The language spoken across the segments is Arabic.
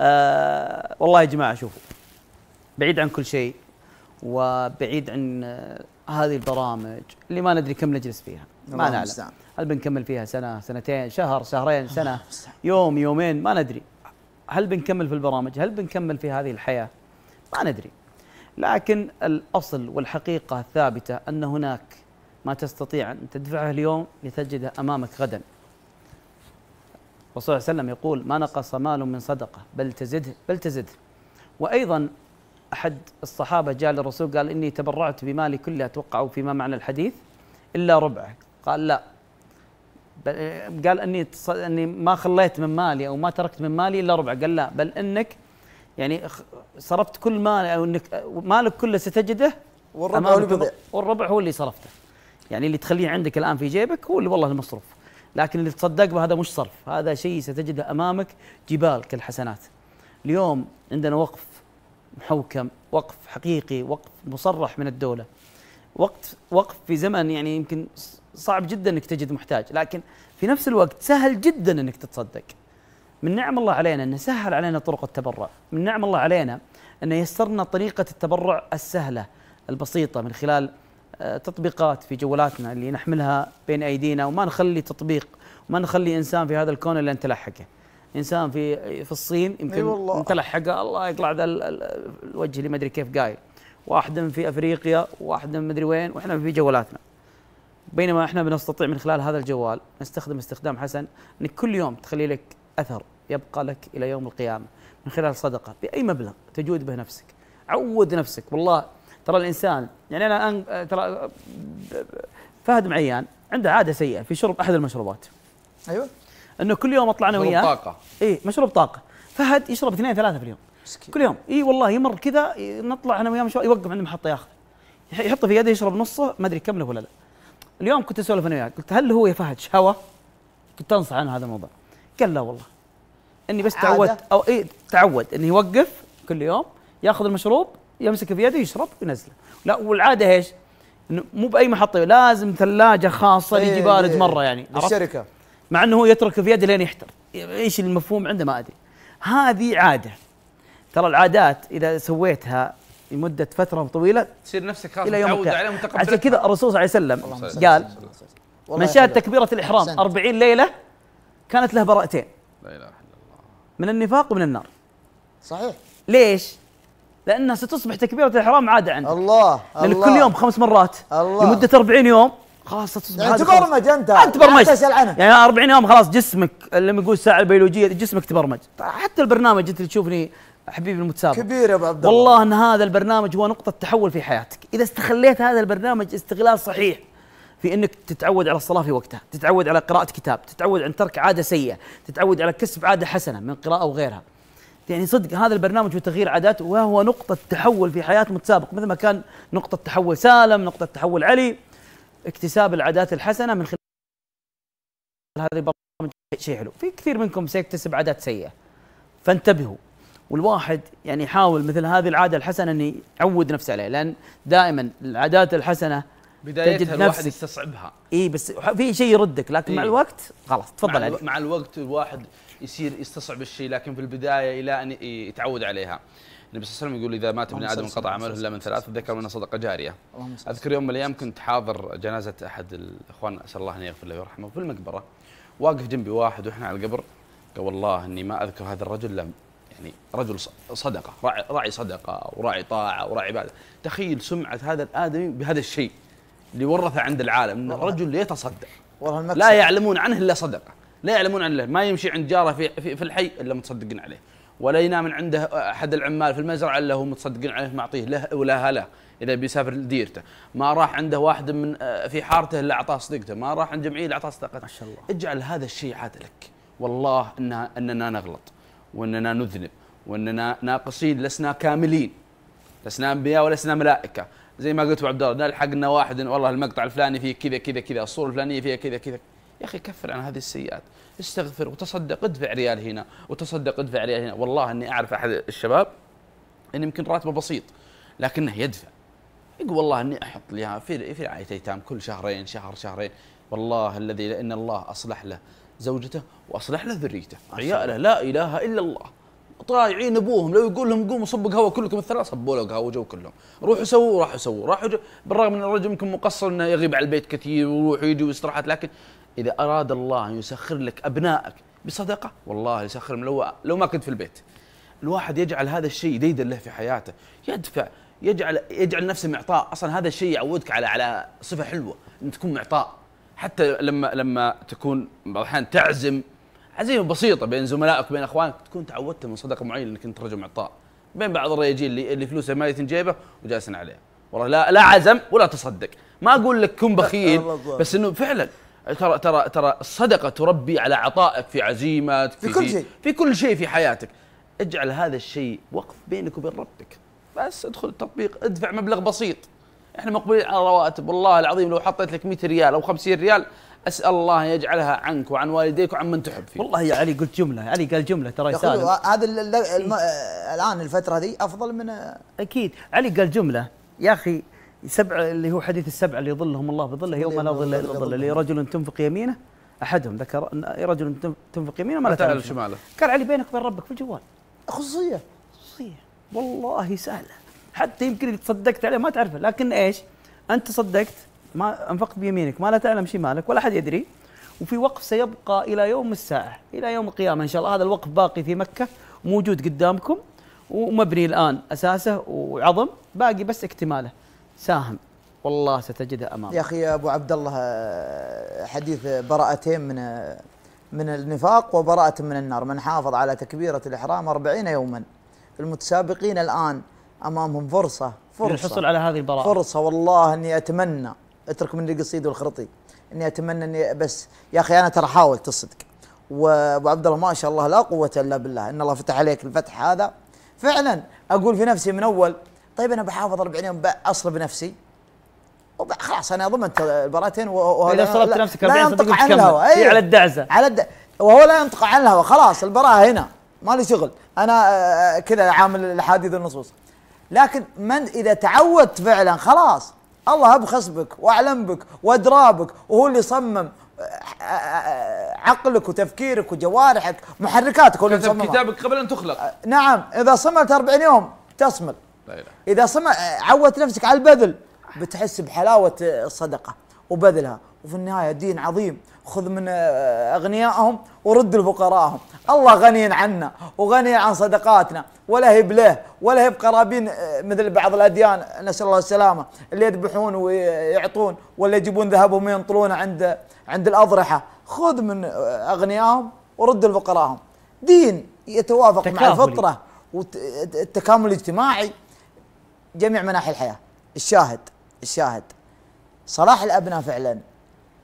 آه والله يا جماعه شوفوا بعيد عن كل شيء وبعيد عن آه، هذه البرامج اللي ما ندري كم نجلس فيها ما نعلم هل بنكمل فيها سنه سنتين شهر شهرين سنه يوم يومين ما ندري هل بنكمل في البرامج هل بنكمل في هذه الحياه ما ندري لكن الاصل والحقيقه الثابته ان هناك ما تستطيع ان تدفعه اليوم لتجده امامك غدا الرسول صلى الله عليه وسلم يقول ما نقص مال من صدقة بل تزده بل تزده وأيضا أحد الصحابة جاء للرسول قال إني تبرعت بمالي كله أتوقع فيما معنى الحديث إلا ربعه قال لا قال اني اني ما خليت من مالي او ما تركت من مالي الا ربع قال لا بل انك يعني صرفت كل مالي او انك مالك كله ستجده والربع هو والربع هو اللي صرفته يعني اللي تخليه عندك الان في جيبك هو اللي والله المصروف لكن اللي تتصدق به هذا مش صرف هذا شيء ستجده امامك جبال كالحسنات اليوم عندنا وقف محوكم وقف حقيقي وقف مصرح من الدوله وقت وقف في زمن يعني يمكن صعب جدا انك تجد محتاج لكن في نفس الوقت سهل جدا انك تتصدق من نعم الله علينا انه سهل علينا طرق التبرع من نعم الله علينا انه يسرنا طريقه التبرع السهله البسيطه من خلال تطبيقات في جوالاتنا اللي نحملها بين ايدينا وما نخلي تطبيق وما نخلي انسان في هذا الكون الا نتلحقه انسان في في الصين يمكن لحقه الله يطلع ذا الوجه اللي ما ادري كيف قايل واحد في افريقيا واحد ما ادري وين واحنا في جوالاتنا بينما احنا بنستطيع من خلال هذا الجوال نستخدم استخدام حسن انك كل يوم تخلي لك اثر يبقى لك الى يوم القيامه من خلال صدقه باي مبلغ تجود به نفسك عود نفسك والله ترى الانسان يعني انا الان ترى فهد معيان عنده عاده سيئه في شرب احد المشروبات ايوه انه كل يوم اطلع انا وياه طاقه اي مشروب طاقه فهد يشرب اثنين ثلاثه في اليوم مسكين. كل يوم اي والله يمر كذا نطلع انا وياه مشروب يوقف عند المحطه ياخذ يحطه في يده يشرب نصه ما ادري كمله ولا لا اليوم كنت اسولف انا وياه قلت هل هو يا فهد شهوه؟ كنت انصح عنه هذا الموضوع قال لا والله اني بس تعودت او اي تعود انه يوقف كل يوم ياخذ المشروب يمسك في يده يشرب وينزله لا والعاده ايش؟ انه مو باي محطه لازم ثلاجه خاصه يجي إيه بارد إيه،, إيه مره يعني الشركه مع انه هو يترك في يده لين يحتر ايش المفهوم عنده ما ادري هذه عاده ترى العادات اذا سويتها لمده فتره طويله تصير نفسك خلاص الى يوم عليها متقبلتها عشان كذا الرسول صلى الله عليه وسلم قال من شاهد تكبيره الاحرام سنت. 40 ليله كانت له براءتين لا اله الا الله من النفاق ومن النار صحيح ليش؟ لانها ستصبح تكبيره الاحرام عاده عندك الله لان الله كل يوم خمس مرات الله لمده 40 يوم خلاص ستصبح يعني, يعني تبرمج انت انت برمجت تسال يعني 40 يوم خلاص جسمك لما يقول الساعه البيولوجيه جسمك تبرمج حتى البرنامج انت اللي تشوفني حبيبي المتسابق كبير يا ابو عبد الله والله ان هذا البرنامج هو نقطه تحول في حياتك اذا استخليت هذا البرنامج استغلال صحيح في انك تتعود على الصلاه في وقتها، تتعود على قراءه كتاب، تتعود عن ترك عاده سيئه، تتعود على كسب عاده حسنه من قراءه وغيرها. يعني صدق هذا البرنامج وتغيير عادات وهو نقطة تحول في حياة متسابق مثل ما كان نقطة تحول سالم نقطة تحول علي اكتساب العادات الحسنة من خلال هذه البرامج شيء حلو في كثير منكم سيكتسب عادات سيئة فانتبهوا والواحد يعني يحاول مثل هذه العادة الحسنة أن يعود نفسه عليها لأن دائما العادات الحسنة بدايتها الواحد يستصعبها اي بس في شيء يردك لكن إيه؟ مع الوقت خلاص تفضل مع, الو... مع الوقت الواحد يصير يستصعب الشيء لكن في البدايه الى ان يتعود عليها النبي صلى الله عليه وسلم يقول اذا مات ابن ادم انقطع عمله الا من ثلاث ذكر منها صدقه جاريه اذكر يوم من الايام كنت حاضر جنازه احد الاخوان اسال الله ان يغفر له ويرحمه في المقبره واقف جنبي واحد واحنا على القبر قال والله اني ما اذكر هذا الرجل لم يعني رجل صدقه راعي, راعي صدقه وراعي طاعه وراعي عباده تخيل سمعه هذا الادمي بهذا الشيء اللي ورثه عند العالم انه رجل يتصدق لا يعلمون عنه الا صدقه لا يعلمون عن الله ما يمشي عند جاره في, في, في الحي الا متصدقين عليه ولا ينام من عنده احد العمال في المزرعه الا هو متصدقين عليه معطيه له ولا هلا اذا بيسافر لديرته، ما راح عنده واحد من آه، في حارته الا اعطاه صديقته، ما راح عند جمعيه الا اعطاه صدقته ما شاء الله. اجعل هذا الشيء عاده لك، والله إن اننا نغلط واننا نذنب واننا ناقصين لسنا كاملين. لسنا انبياء ولسنا ملائكه، زي ما قلت ابو عبد الله نلحق ان واحد والله المقطع الفلاني فيه كذا كذا كذا، الصوره الفلانيه فيها كذا كذا، يا اخي كفر عن هذه السيئات استغفر وتصدق ادفع ريال هنا وتصدق ادفع ريال هنا والله اني اعرف احد الشباب ان يمكن راتبه بسيط لكنه يدفع يقول والله اني احط لي في في رعايه ايتام كل شهرين شهر شهرين والله الذي لان الله اصلح له زوجته واصلح له ذريته عياله لا اله الا الله طايعين ابوهم لو يقول لهم قوموا صبوا قهوه كلكم الثلاث صبوا له قهوه جو كلهم روحوا سووا راحوا سووا راحوا بالرغم ان الرجل يمكن مقصر انه يغيب على البيت كثير ويروح ويجي ويستراحات لكن إذا أراد الله أن يسخر لك أبنائك بصدقة والله يسخر لو, لو ما كنت في البيت الواحد يجعل هذا الشيء ديدا له في حياته يدفع يجعل يجعل نفسه معطاء اصلا هذا الشيء يعودك على على صفه حلوه ان تكون معطاء حتى لما لما تكون بعض الاحيان تعزم عزيمه بسيطه بين زملائك وبين اخوانك تكون تعودت من صدقه معينه انك انت رجل معطاء بين بعض الرياجيل اللي, اللي فلوسه ما يتن جيبه وجالسين عليه والله لا لا عزم ولا تصدق ما اقول لك كن بخيل بس انه فعلا ترى ترى ترى الصدقه تربي على عطائك في عزيمتك في, في كل شيء في كل شيء في حياتك اجعل هذا الشيء وقف بينك وبين ربك بس ادخل التطبيق ادفع مبلغ بسيط احنا مقبلين على رواتب والله العظيم لو حطيت لك 100 ريال او 50 ريال اسال الله يجعلها عنك وعن والديك وعن من تحب فيه والله يا علي قلت جمله علي قال جمله ترى يسالم آه، هذا آه، الان الفتره هذه افضل من آه، اكيد علي قال جمله يا اخي سبع اللي هو حديث السبعه اللي يظلهم الله بظله يوم لا ظل الا ظله لرجل تنفق يمينه احدهم ذكر ان رجل تنفق يمينه ما لا تعلم شماله قال علي بينك وبين ربك في الجوال خصوصيه خصوصيه والله سهله حتى يمكن اذا تصدقت عليه ما تعرفه لكن ايش؟ انت تصدقت ما انفقت بيمينك ما لا تعلم شمالك ولا احد يدري وفي وقف سيبقى الى يوم الساعه الى يوم القيامه ان شاء الله هذا الوقف باقي في مكه موجود قدامكم ومبني الان اساسه وعظم باقي بس اكتماله ساهم والله ستجده امامك يا اخي يا ابو عبد الله آه، حديث براءتين من آه، من النفاق وبراءة من النار من حافظ على تكبيرة الإحرام أربعين يوما المتسابقين الآن أمامهم فرصة فرصة للحصول على هذه البراءة فرصة والله أني أتمنى اترك مني القصيد والخرطي أني أتمنى أني بس يا أخي أنا ترى حاولت الصدق وأبو عبد الله ما شاء الله لا قوة إلا بالله أن الله فتح عليك الفتح هذا فعلا أقول في نفسي من أول طيب انا بحافظ 40 يوم اصرف نفسي خلاص انا ضمنت المباراتين وهو اذا صرفت نفسك 40 يوم عن أيوه على الدعزه على الد... وهو لا ينطق عن الهوى خلاص البراءه هنا ما لي شغل انا آه، آه، كذا عامل الاحاديث النصوص لكن من اذا تعودت فعلا خلاص الله بك واعلم بك وادرى بك وهو اللي صمم آه، عقلك وتفكيرك وجوارحك محركاتك كتب كتابك قبل ان تخلق نعم اذا صملت 40 يوم تصمل لا إله. اذا سمع عودت نفسك على البذل بتحس بحلاوه الصدقه آه، وبذلها وفي النهايه دين عظيم خذ من آه، اغنيائهم ورد لفقرائهم الله غني عنا وغني عن صدقاتنا ولا هي بله ولا هي بقرابين آه، مثل بعض الاديان نسال الله السلامه اللي يذبحون ويعطون ولا يجيبون ذهبهم ينطلونه عند عند الاضرحه خذ من اغنيائهم ورد لفقرائهم دين يتوافق مع الفطره والتكامل الاجتماعي جميع مناحي الحياه الشاهد الشاهد صلاح الابناء فعلا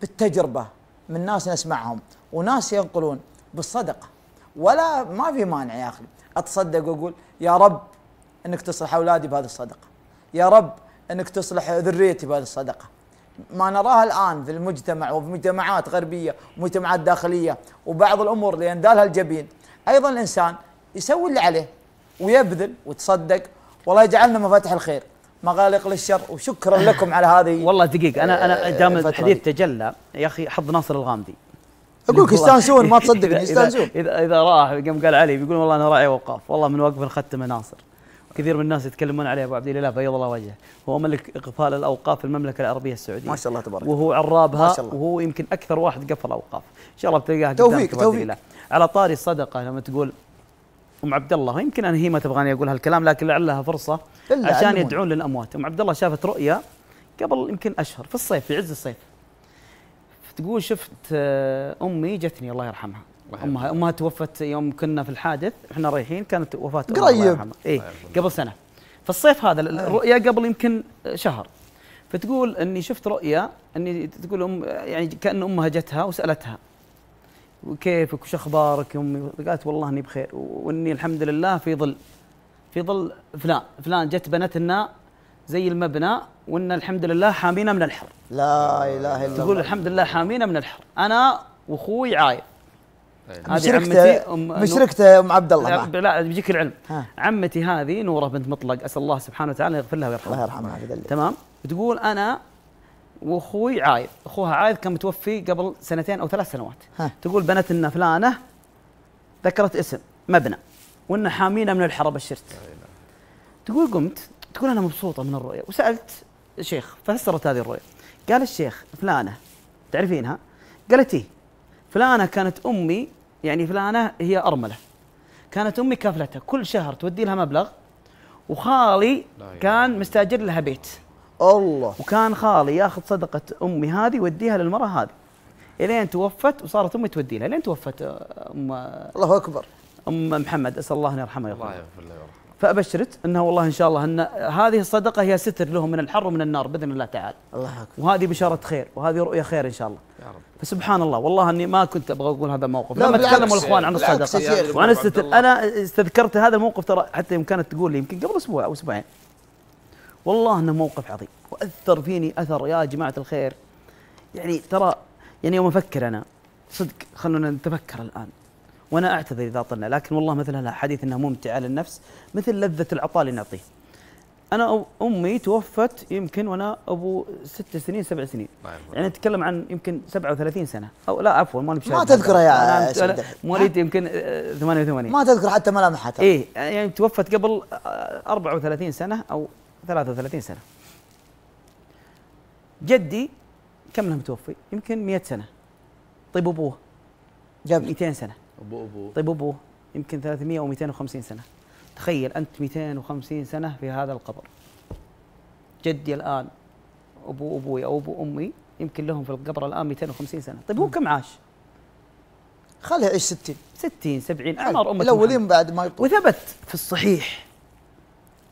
بالتجربه من ناس نسمعهم وناس ينقلون بالصدقه ولا ما في مانع يا اخي اتصدق واقول يا رب انك تصلح اولادي بهذه الصدقه يا رب انك تصلح ذريتي بهذه الصدقه ما نراها الان في المجتمع وفي مجتمعات غربيه ومجتمعات داخليه وبعض الامور لان دالها الجبين ايضا الانسان يسوي اللي عليه ويبذل وتصدق والله يجعلنا مفاتح الخير مغالق للشر وشكرا لكم على هذه والله دقيق انا انا آه، دام الحديث تجلى يا اخي حظ ناصر الغامدي اقول يستانسون ما تصدق يستانسون اذا اذا راح قام قال علي بيقول والله انا راعي اوقاف والله من وقف الختم ناصر كثير من الناس يتكلمون عليه ابو عبد الاله بيض الله وجهه هو ملك اقفال الاوقاف في المملكه العربيه السعوديه ما شاء الله تبارك وهو عرابها ما شاء الله. وهو يمكن اكثر واحد قفل اوقاف ان شاء الله بتلقاه توفيق توفيق على طاري الصدقه لما تقول ام عبد الله يمكن انا هي ما تبغاني اقول هالكلام لكن لعلها فرصه عشان يدعون للاموات ام عبد الله شافت رؤيا قبل يمكن اشهر في الصيف في عز الصيف تقول شفت آه، امي جتني الله يرحمها امها امها توفت يوم كنا في الحادث احنا رايحين كانت وفاه امها الله يرحمها اي قبل سنه فالصيف هذا الرؤيا إيه. قبل يمكن آه، شهر فتقول اني شفت رؤيا اني تقول أم يعني كان امها جتها وسالتها وكيفك وش اخبارك يا امي قالت والله اني بخير واني الحمد لله في ظل في ظل فلان فلان جت بنت لنا زي المبنى وان الحمد لله حامينا من الحر لا اله الا الله تقول الحمد لله حامينا من الحر انا واخوي عايض مشركته طيب. مشركته ام عبد الله لا, لا بيجيك العلم ها. عمتي هذه نوره بنت مطلق اسال الله سبحانه وتعالى يغفر لها ويرحمها الله يرحمها تمام تقول انا واخوي عايض اخوها عايض كان متوفي قبل سنتين او ثلاث سنوات ها. تقول بنت لنا فلانه ذكرت اسم مبنى وان حامينا من الحرب الشرت نعم. تقول قمت تقول انا مبسوطه من الرؤيه وسالت الشيخ فسرت هذه الرؤيه قال الشيخ فلانه تعرفينها قالت ايه فلانه كانت امي يعني فلانه هي ارمله كانت امي كافلتها كل شهر تودي لها مبلغ وخالي كان مستاجر لها بيت الله وكان خالي ياخذ صدقه امي هذه يوديها للمراه هذه الين توفت وصارت امي تودي لها الين توفت آه، ام الله اكبر ام محمد اسال الله ان يرحمه الله يغفر له فابشرت انه والله ان شاء الله ان هذه الصدقه هي ستر لهم من الحر ومن النار باذن الله تعالى الله اكبر وهذه بشاره خير وهذه رؤيه خير ان شاء الله يا رب فسبحان الله والله اني ما كنت ابغى اقول هذا الموقف لما تكلموا الاخوان عن الصدقه وانا الستر انا استذكرت هذا الموقف ترى حتى يمكن كانت تقول لي يمكن قبل اسبوع او اسبوعين والله انه موقف عظيم واثر فيني اثر يا جماعه الخير يعني ترى يعني يوم افكر انا صدق خلونا نتفكر الان وانا اعتذر اذا طلنا لكن والله مثل هالحديث انها ممتعه للنفس مثل لذه العطاء اللي نعطيه انا امي توفت يمكن وانا ابو ست سنين سبع سنين يعني نتكلم عن يمكن 37 سنه او لا عفوا ما تذكره يا مواليد يمكن 88 آه، ما تذكر حتى ملامحها اي يعني توفت قبل 34 آه، سنه او 33 سنه جدي كم له متوفي يمكن 100 سنه طيب ابوه جاب 200 سنه ابو ابوه طيب ابوه يمكن 300 او 250 سنه تخيل انت 250 سنه في هذا القبر جدي الان ابو ابوي او ابو امي يمكن لهم في القبر الان 250 سنه طيب هو كم عاش خليه يعيش 60 60 70 اعمار امه الاولين بعد ما يطول وثبت في الصحيح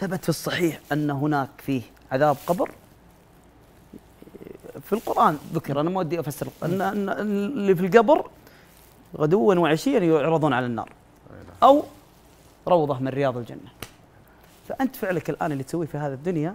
ثبت في الصحيح أن هناك فيه عذاب قبر في القرآن ذكر أنا ما ودي أفسر أن اللي في القبر غدوا وعشيا يعرضون على النار أو روضة من رياض الجنة فأنت فعلك الآن اللي تسويه في هذا الدنيا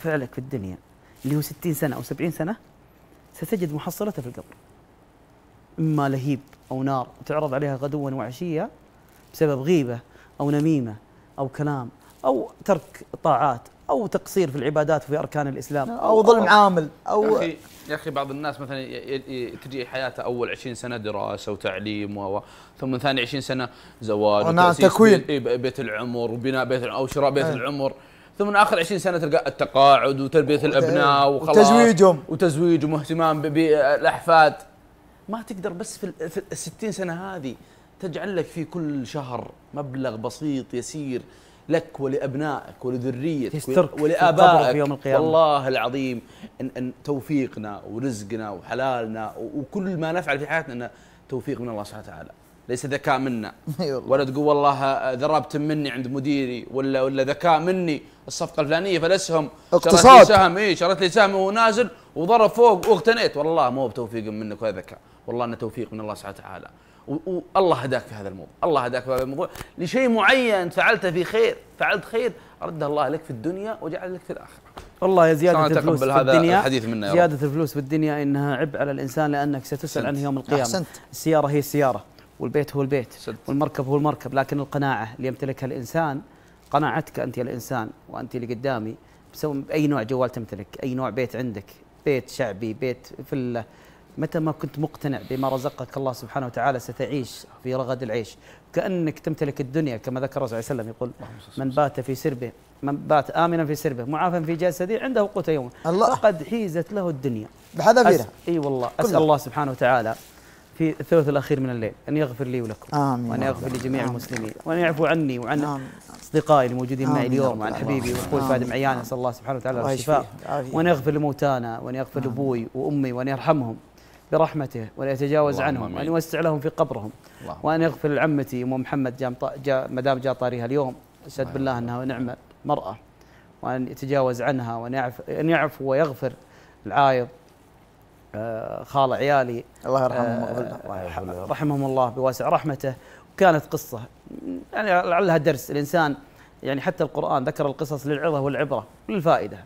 فعلك في الدنيا اللي هو 60 سنة أو 70 سنة ستجد محصلته في القبر إما لهيب أو نار تعرض عليها غدوا وعشية بسبب غيبة أو نميمة أو كلام او ترك طاعات او تقصير في العبادات وفي اركان الاسلام او ظلم عامل او يا اخي يا اخي بعض الناس مثلا تجي حياته اول 20 سنه دراسه وتعليم و ثم ثاني 20 سنه زواج تكوين بيت العمر وبناء بيت العمر او شراء بيت إيه. العمر ثم اخر 20 سنه تلقى التقاعد وتربيه الابناء وخلاص وتزويجهم وتزويجهم واهتمام بالاحفاد ما تقدر بس في ال 60 سنه هذه تجعل لك في كل شهر مبلغ بسيط يسير لك ولابنائك ولذريتك ولابائك يوم القيامه والله العظيم ان ان توفيقنا ورزقنا وحلالنا وكل ما نفعل في حياتنا انه توفيق من الله سبحانه وتعالى ليس ذكاء منا ولا تقول والله ذربت مني عند مديري ولا ولا ذكاء مني الصفقه الفلانيه فالاسهم اقتصاد لي سهم اي شريت لي سهم ونازل وضرب فوق واغتنيت والله مو بتوفيق منك ولا ذكاء والله انه توفيق من الله سبحانه وتعالى والله هداك في هذا الموضوع الله هداك في هذا الموضوع لشيء معين فعلته في خير فعلت خير رده الله لك في الدنيا وجعل لك في الاخره والله يا زيادة الفلوس في هذا الدنيا الحديث منا زيادة الفلوس في الدنيا انها عبء على الانسان لانك ستسال عنه يوم القيامة أحسنت. السيارة هي السيارة والبيت هو البيت سنت. والمركب هو المركب لكن القناعة اللي يمتلكها الانسان قناعتك انت يا الانسان وانت اللي قدامي بسوي اي نوع جوال تمتلك، اي نوع بيت عندك، بيت شعبي، بيت فله متى ما كنت مقتنع بما رزقك الله سبحانه وتعالى ستعيش في رغد العيش كأنك تمتلك الدنيا كما ذكر الرسول صلى الله عليه وسلم يقول من بات في سربه من بات آمنا في سربه معافا في جسده عنده قوت يوم الله فقد حيزت له الدنيا بحذافيرها أس... اي والله أسأل الله سبحانه وتعالى في الثلث الأخير من الليل أن يغفر لي ولكم آمين وأن يغفر لجميع آمين المسلمين وأن يعفو عني وعن أصدقائي الموجودين معي اليوم وعن حبيبي وأخوي فادي معيان نسأل الله سبحانه وتعالى الشفاء وأن يغفر لموتانا وأن يغفر لأبوي وأمي وأن يرحمهم برحمته ولا يتجاوز عنهم وأن يوسع لهم في قبرهم وأن يغفر لعمتي أم محمد جاء جا مدام جاء طاريها اليوم أشهد بالله أنها نعمة مرأة وأن يتجاوز عنها وأن يعفو, أن يعفو ويغفر العايض آه، خال عيالي الله آه، يرحمهم الله رحمهم الله بواسع رحمته وكانت قصة يعني لعلها درس الإنسان يعني حتى القرآن ذكر القصص للعظة والعبرة للفائدة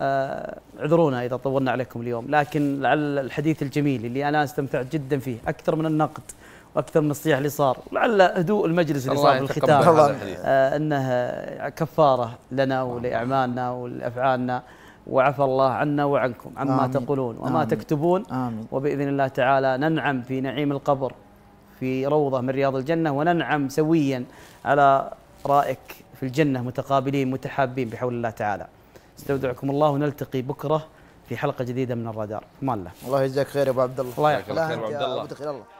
آه، اعذرونا اذا طولنا عليكم اليوم لكن لعل الحديث الجميل اللي انا استمتعت جدا فيه اكثر من النقد واكثر من الصياح اللي صار لعل هدوء المجلس اللي صار بالختام آه، انه كفاره لنا ولاعمالنا ولافعالنا وعفى الله عنا وعنكم عما آمين تقولون وما آمين تكتبون آمين وباذن الله تعالى ننعم في نعيم القبر في روضه من رياض الجنه وننعم سويا على رائك في الجنه متقابلين متحابين بحول الله تعالى استودعكم الله ونلتقي بكره في حلقه جديده من الرادار مالنا الله الله يجزاك خير يا ابو عبد الله الله يجزاك خير ابو عبد الله